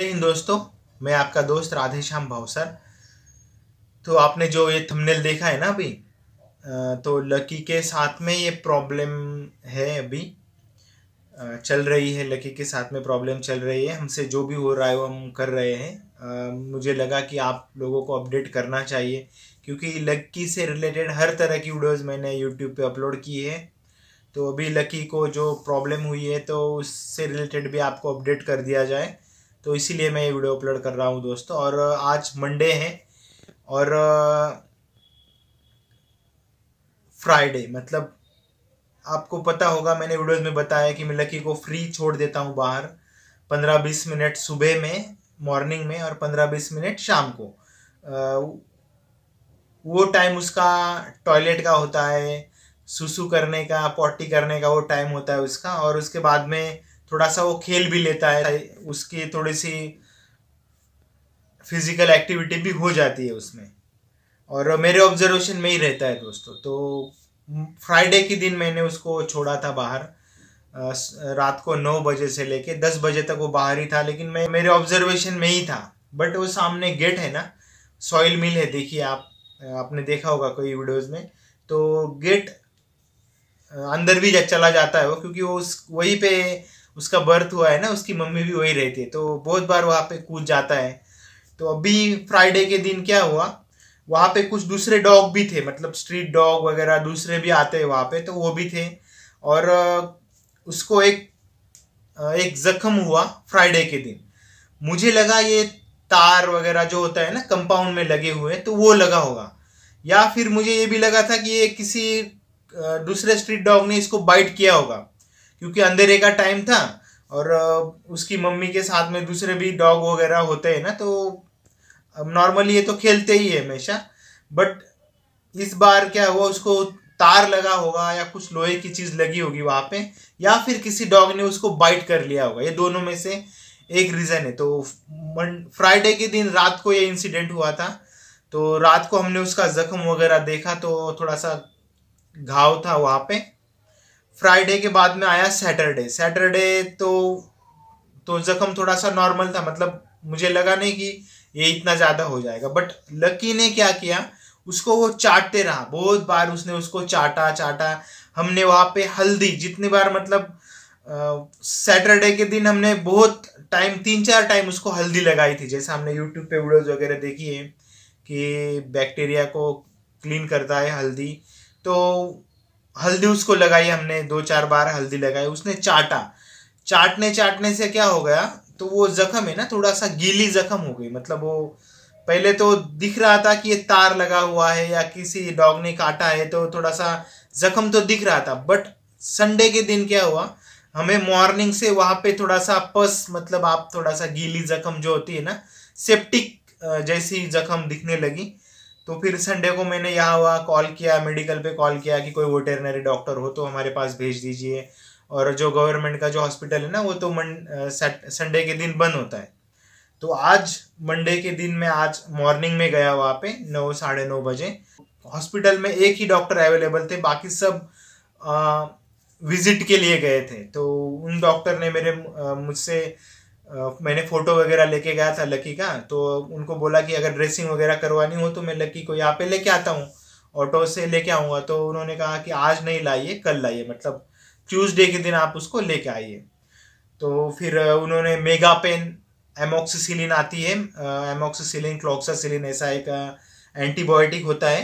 जय हिंद दोस्तों मैं आपका दोस्त राधेश्याम भावसर तो आपने जो ये थंबनेल देखा है ना अभी तो लकी के साथ में ये प्रॉब्लम है अभी चल रही है लकी के साथ में प्रॉब्लम चल रही है हमसे जो भी हो रहा है वो हम कर रहे हैं मुझे लगा कि आप लोगों को अपडेट करना चाहिए क्योंकि लकी से रिलेटेड हर तरह की वीडियोज़ मैंने यूट्यूब पर अपलोड की है तो अभी लकी को जो प्रॉब्लम हुई है तो उससे रिलेटेड भी आपको अपडेट कर दिया जाए तो इसीलिए मैं ये वीडियो अपलोड कर रहा हूँ दोस्तों और आज मंडे है और फ्राइडे मतलब आपको पता होगा मैंने वीडियोज़ में बताया कि मैं लकी को फ्री छोड़ देता हूँ बाहर पंद्रह बीस मिनट सुबह में मॉर्निंग में और पंद्रह बीस मिनट शाम को वो टाइम उसका टॉयलेट का होता है सुसु करने का पॉटी करने का वो टाइम होता है उसका और उसके बाद में थोड़ा सा वो खेल भी लेता है उसकी थोड़ी सी फिजिकल एक्टिविटी भी हो जाती है उसमें और मेरे ऑब्जर्वेशन में ही रहता है दोस्तों तो फ्राइडे के दिन मैंने उसको छोड़ा था बाहर रात को नौ बजे से लेके दस बजे तक वो बाहर ही था लेकिन मैं मेरे ऑब्जर्वेशन में ही था बट वो सामने गेट है ना सॉइल मिल है देखिए आप आपने देखा होगा कोई वीडियोस में तो गेट अंदर भी चला जाता है वो क्योंकि वो उस वहीं पे उसका बर्थ हुआ है ना उसकी मम्मी भी वही रहती है तो बहुत बार वहाँ पे कूद जाता है तो अभी फ्राइडे के दिन क्या हुआ वहाँ पे कुछ दूसरे डॉग भी थे मतलब स्ट्रीट डॉग वगैरह दूसरे भी आते हैं वहाँ पे तो वो भी थे और उसको एक एक जख्म हुआ फ्राइडे के दिन मुझे लगा ये तार वगैरह जो होता है ना कंपाउंड में लगे हुए तो वो लगा होगा या फिर मुझे ये भी लगा था कि ये किसी दूसरे स्ट्रीट डॉग ने इसको बाइट किया होगा क्योंकि अंधेरे का टाइम था और उसकी मम्मी के साथ में दूसरे भी डॉग वगैरह होते हैं ना तो नॉर्मली ये तो खेलते ही है हमेशा बट इस बार क्या हुआ उसको तार लगा होगा या कुछ लोहे की चीज़ लगी होगी वहाँ पे या फिर किसी डॉग ने उसको बाइट कर लिया होगा ये दोनों में से एक रीज़न है तो फ्राइडे के दिन रात को ये इंसिडेंट हुआ था तो रात को हमने उसका ज़ख्म वगैरह देखा तो थोड़ा सा घाव था वहाँ पे फ्राइडे के बाद में आया सैटरडे सैटरडे तो तो जख्म थोड़ा सा नॉर्मल था मतलब मुझे लगा नहीं कि ये इतना ज़्यादा हो जाएगा बट लकी ने क्या किया उसको वो चाटते रहा बहुत बार उसने उसको चाटा चाटा हमने वहाँ पे हल्दी जितनी बार मतलब सैटरडे के दिन हमने बहुत टाइम तीन चार टाइम उसको हल्दी लगाई थी जैसे हमने यूट्यूब पे वीडियोज़ वगैरह देखी है कि बैक्टीरिया को क्लीन करता है हल्दी तो हल्दी उसको लगाई हमने दो चार बार हल्दी लगाई उसने चाटा चाटने चाटने से क्या हो गया तो वो जख्म है ना थोड़ा सा गीली जख्म हो गई मतलब वो पहले तो दिख रहा था कि ये तार लगा हुआ है या किसी डॉग ने काटा है तो थोड़ा सा जख्म तो दिख रहा था बट संडे के दिन क्या हुआ हमें मॉर्निंग से वहाँ पे थोड़ा सा पस मतलब आप थोड़ा सा गीली जख्म जो होती है ना सेप्टिक जैसी जख्म दिखने लगी तो फिर संडे को मैंने यहाँ वहाँ कॉल किया मेडिकल पे कॉल किया कि कोई वोटेरनरी डॉक्टर हो तो हमारे पास भेज दीजिए और जो गवर्नमेंट का जो हॉस्पिटल है ना वो तो मन संडे के दिन बंद होता है तो आज मंडे के दिन मैं आज मॉर्निंग में गया वहाँ पे नौ साढ़े नौ बजे हॉस्पिटल में एक ही डॉक्टर अवेलेबल थे बाकी सब आ, विजिट के लिए गए थे तो उन डॉक्टर ने मेरे मुझसे मैंने फोटो वगैरह लेके गया था लकी का तो उनको बोला कि अगर ड्रेसिंग वगैरह करवानी हो तो मैं लकी को यहाँ पे लेके आता हूँ ऑटो से लेके आऊँगा तो उन्होंने कहा कि आज नहीं लाइए कल लाइए मतलब ट्यूसडे के दिन आप उसको लेके आइए तो फिर उन्होंने मेगा पेन एमोक्सिसिलिन आती है एमोक्सिसिलिन क्लोक्सासिलिन ऐसा एक एंटीबायोटिक होता है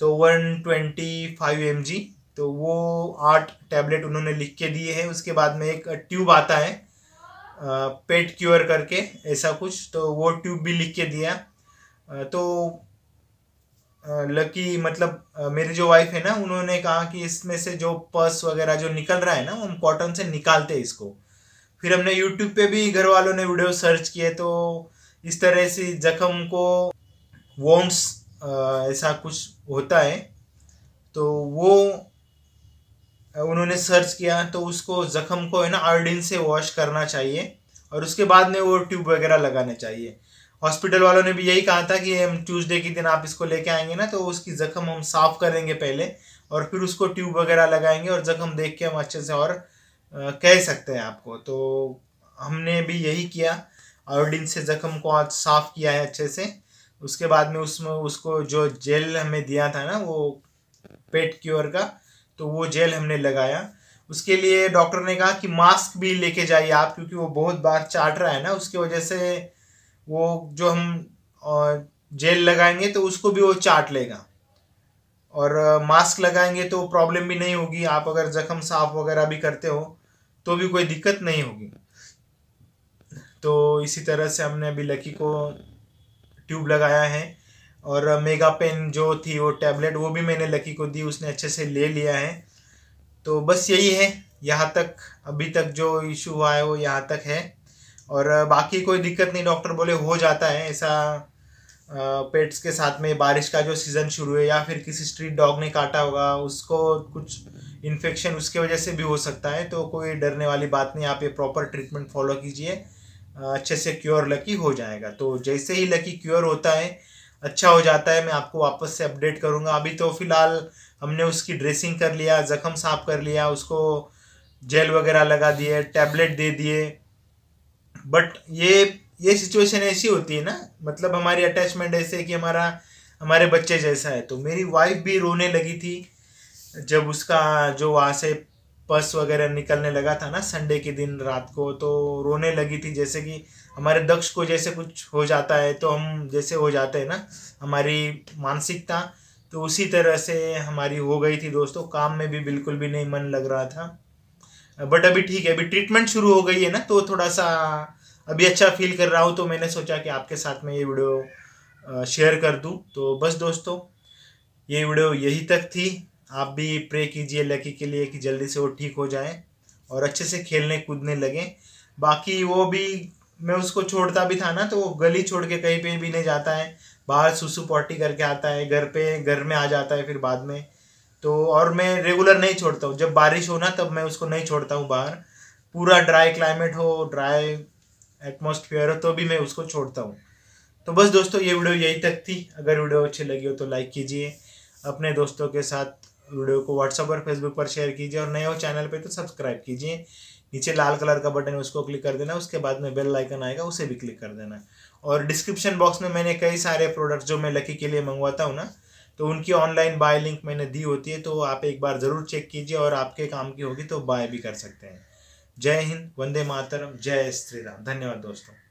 तो one twenty five M G तो वो आठ टैबलेट उन्होंने लिख के दिए हैं उसके बाद में एक ट्यूब आता है पेट क्योर करके ऐसा कुछ तो वो ट्यूब भी लिख के दिया तो लकी मतलब मेरी जो वाइफ है ना उन्होंने कहा कि इसमें से जो पर्स वगैरह जो निकल रहा है ना हम कॉटन से निकालते हैं इसको फिर हमने यूट्यूब पे भी घर वालों ने वीडियो सर्च किए तो इस तरह से जख्म को वोम्स ऐसा कुछ होता है तो वो उन्होंने सर्च किया तो उसको ज़ख़म को है ना आयोडीन से वॉश करना चाहिए और उसके बाद में वो ट्यूब वगैरह लगाने चाहिए हॉस्पिटल वालों ने भी यही कहा था कि हम ट्यूसडे के दिन आप इसको लेके आएंगे ना तो उसकी ज़ख़म हम साफ़ करेंगे पहले और फिर उसको ट्यूब वगैरह लगाएंगे और ज़ख्म देख के हम अच्छे से और कह सकते हैं आपको तो हमने भी यही किया आयोडीन से ज़ख़म को आज साफ़ किया है अच्छे से उसके बाद में उसमें उसको जो जेल हमें दिया था ना वो पेट क्योर का तो वो जेल हमने लगाया उसके लिए डॉक्टर ने कहा कि मास्क भी लेके जाइए आप क्योंकि वो बहुत बार चाट रहा है ना उसकी वजह से वो जो हम जेल लगाएंगे तो उसको भी वो चाट लेगा और मास्क लगाएंगे तो प्रॉब्लम भी नहीं होगी आप अगर ज़ख्म साफ वगैरह भी करते हो तो भी कोई दिक्कत नहीं होगी तो इसी तरह से हमने अभी लकी को ट्यूब लगाया है और मेगा पेन जो थी वो टैबलेट वो भी मैंने लकी को दी उसने अच्छे से ले लिया है तो बस यही है यहाँ तक अभी तक जो इशू हुआ है वो यहाँ तक है और बाकी कोई दिक्कत नहीं डॉक्टर बोले हो जाता है ऐसा पेट्स के साथ में बारिश का जो सीज़न शुरू है या फिर किसी स्ट्रीट डॉग ने काटा होगा उसको कुछ इन्फेक्शन उसके वजह से भी हो सकता है तो कोई डरने वाली बात नहीं आप ये प्रॉपर ट्रीटमेंट फॉलो कीजिए अच्छे से क्योर लकी हो जाएगा तो जैसे ही लकी क्योर होता है अच्छा हो जाता है मैं आपको वापस से अपडेट करूँगा अभी तो फ़िलहाल हमने उसकी ड्रेसिंग कर लिया ज़ख़म साफ कर लिया उसको जेल वगैरह लगा दिए टैबलेट दे दिए बट ये ये सिचुएशन ऐसी होती है ना मतलब हमारी अटैचमेंट ऐसे है कि हमारा हमारे बच्चे जैसा है तो मेरी वाइफ भी रोने लगी थी जब उसका जो वहाँ से पर्स वगैरह निकलने लगा था ना संडे के दिन रात को तो रोने लगी थी जैसे कि हमारे दक्ष को जैसे कुछ हो जाता है तो हम जैसे हो जाते हैं ना हमारी मानसिकता तो उसी तरह से हमारी हो गई थी दोस्तों काम में भी बिल्कुल भी नहीं मन लग रहा था बट अभी ठीक है अभी ट्रीटमेंट शुरू हो गई है ना तो थोड़ा सा अभी अच्छा फील कर रहा हूँ तो मैंने सोचा कि आपके साथ में ये वीडियो शेयर कर दूँ तो बस दोस्तों ये वीडियो यही तक थी आप भी प्रे कीजिए लकी के लिए कि जल्दी से वो ठीक हो जाए और अच्छे से खेलने कूदने लगें बाकी वो भी मैं उसको छोड़ता भी था ना तो वो गली छोड़ के कहीं पे भी नहीं जाता है बाहर सुसु पॉटी करके आता है घर पे घर में आ जाता है फिर बाद में तो और मैं रेगुलर नहीं छोड़ता हूँ जब बारिश हो ना तब मैं उसको नहीं छोड़ता हूँ बाहर पूरा ड्राई क्लाइमेट हो ड्राई एटमोसफियर हो तो भी मैं उसको छोड़ता हूँ तो बस दोस्तों ये वीडियो यही तक थी अगर वीडियो अच्छी लगी हो तो लाइक कीजिए अपने दोस्तों के साथ वीडियो को व्हाट्सअप और फेसबुक पर शेयर कीजिए और नए हो चैनल पर तो सब्सक्राइब कीजिए नीचे लाल कलर का बटन है उसको क्लिक कर देना उसके बाद में बेल आइकन आएगा उसे भी क्लिक कर देना और डिस्क्रिप्शन बॉक्स में मैंने कई सारे प्रोडक्ट जो मैं लकी के लिए मंगवाता हूँ ना तो उनकी ऑनलाइन बाय लिंक मैंने दी होती है तो आप एक बार ज़रूर चेक कीजिए और आपके काम की होगी तो बाय भी कर सकते हैं जय हिंद वंदे मातरम जय श्री राम धन्यवाद दोस्तों